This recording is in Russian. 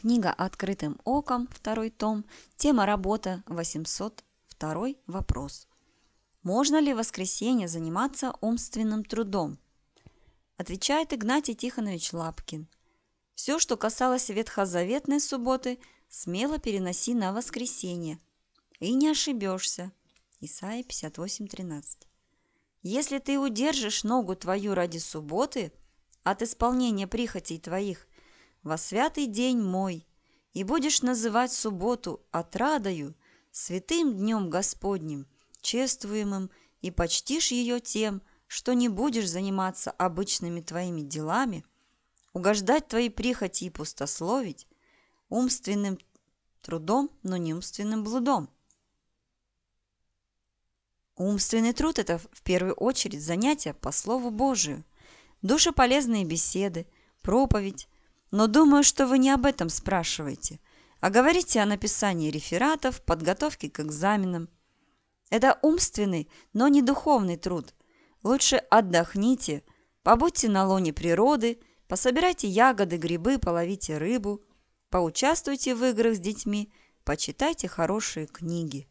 Книга «Открытым оком», второй том, тема работа 802 вопрос. Можно ли в воскресенье заниматься умственным трудом? Отвечает Игнатий Тихонович Лапкин. Все, что касалось ветхозаветной субботы, смело переноси на воскресенье. И не ошибешься. Исайя 58.13. Если ты удержишь ногу твою ради субботы от исполнения прихотей твоих во святый день мой, и будешь называть субботу отрадою, святым днем Господним, чествуемым, и почтишь ее тем, что не будешь заниматься обычными твоими делами, угождать твои прихоти и пустословить, умственным трудом, но не умственным блудом. Умственный труд – это в первую очередь занятия по Слову Божию, душеполезные беседы, проповедь, но думаю, что вы не об этом спрашиваете, а говорите о написании рефератов, подготовке к экзаменам. Это умственный, но не духовный труд. Лучше отдохните, побудьте на лоне природы, пособирайте ягоды, грибы, половите рыбу, поучаствуйте в играх с детьми, почитайте хорошие книги.